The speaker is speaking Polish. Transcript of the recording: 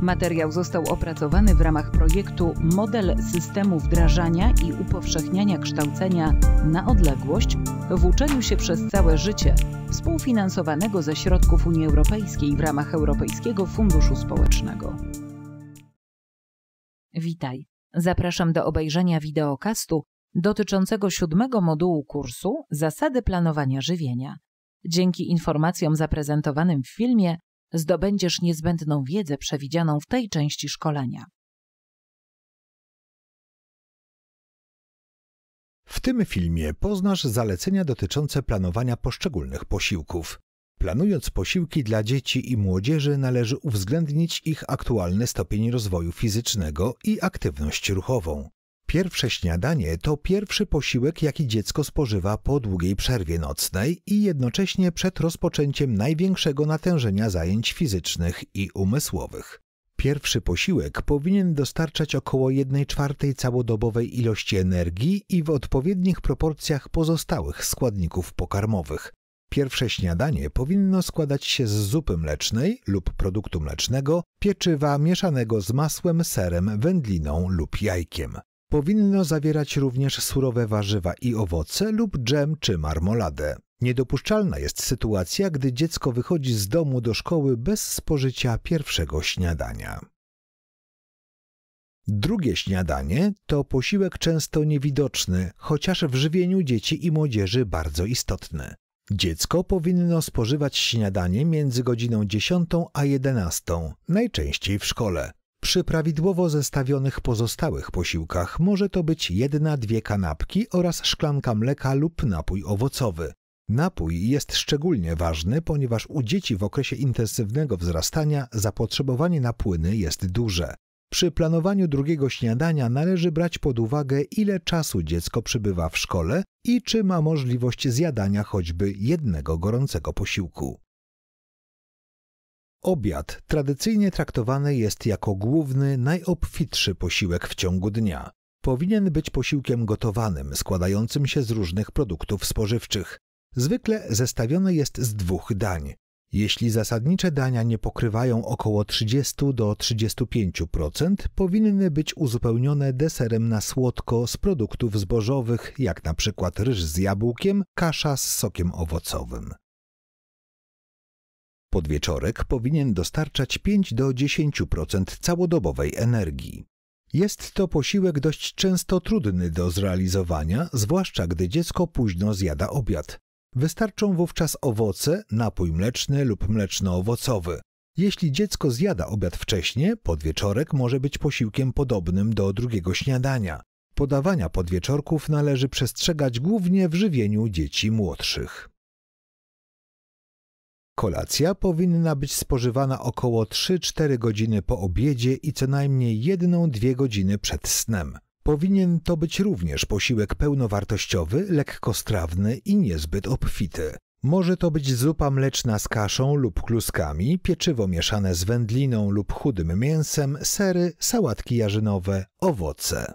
Materiał został opracowany w ramach projektu Model systemu wdrażania i upowszechniania kształcenia na odległość w uczeniu się przez całe życie, współfinansowanego ze środków Unii Europejskiej w ramach Europejskiego Funduszu Społecznego. Witaj. Zapraszam do obejrzenia wideokastu dotyczącego siódmego modułu kursu Zasady planowania żywienia. Dzięki informacjom zaprezentowanym w filmie zdobędziesz niezbędną wiedzę przewidzianą w tej części szkolenia. W tym filmie poznasz zalecenia dotyczące planowania poszczególnych posiłków. Planując posiłki dla dzieci i młodzieży, należy uwzględnić ich aktualny stopień rozwoju fizycznego i aktywność ruchową. Pierwsze śniadanie to pierwszy posiłek, jaki dziecko spożywa po długiej przerwie nocnej i jednocześnie przed rozpoczęciem największego natężenia zajęć fizycznych i umysłowych. Pierwszy posiłek powinien dostarczać około 1 czwartej całodobowej ilości energii i w odpowiednich proporcjach pozostałych składników pokarmowych. Pierwsze śniadanie powinno składać się z zupy mlecznej lub produktu mlecznego, pieczywa mieszanego z masłem, serem, wędliną lub jajkiem. Powinno zawierać również surowe warzywa i owoce lub dżem czy marmoladę. Niedopuszczalna jest sytuacja, gdy dziecko wychodzi z domu do szkoły bez spożycia pierwszego śniadania. Drugie śniadanie to posiłek często niewidoczny, chociaż w żywieniu dzieci i młodzieży bardzo istotny. Dziecko powinno spożywać śniadanie między godziną 10 a 11, najczęściej w szkole. Przy prawidłowo zestawionych pozostałych posiłkach może to być jedna-dwie kanapki oraz szklanka mleka lub napój owocowy. Napój jest szczególnie ważny, ponieważ u dzieci w okresie intensywnego wzrastania zapotrzebowanie na płyny jest duże. Przy planowaniu drugiego śniadania należy brać pod uwagę, ile czasu dziecko przebywa w szkole i czy ma możliwość zjadania choćby jednego gorącego posiłku. Obiad tradycyjnie traktowany jest jako główny, najobfitszy posiłek w ciągu dnia. Powinien być posiłkiem gotowanym, składającym się z różnych produktów spożywczych. Zwykle zestawiony jest z dwóch dań. Jeśli zasadnicze dania nie pokrywają około 30 do 35%, powinny być uzupełnione deserem na słodko z produktów zbożowych, jak na przykład ryż z jabłkiem, kasza z sokiem owocowym. Podwieczorek powinien dostarczać 5 do 10% całodobowej energii. Jest to posiłek dość często trudny do zrealizowania, zwłaszcza gdy dziecko późno zjada obiad. Wystarczą wówczas owoce, napój mleczny lub mleczno-owocowy. Jeśli dziecko zjada obiad wcześniej, podwieczorek może być posiłkiem podobnym do drugiego śniadania. Podawania podwieczorków należy przestrzegać głównie w żywieniu dzieci młodszych. Kolacja powinna być spożywana około 3-4 godziny po obiedzie i co najmniej 1-2 godziny przed snem. Powinien to być również posiłek pełnowartościowy, lekkostrawny i niezbyt obfity. Może to być zupa mleczna z kaszą lub kluskami, pieczywo mieszane z wędliną lub chudym mięsem, sery, sałatki jarzynowe, owoce.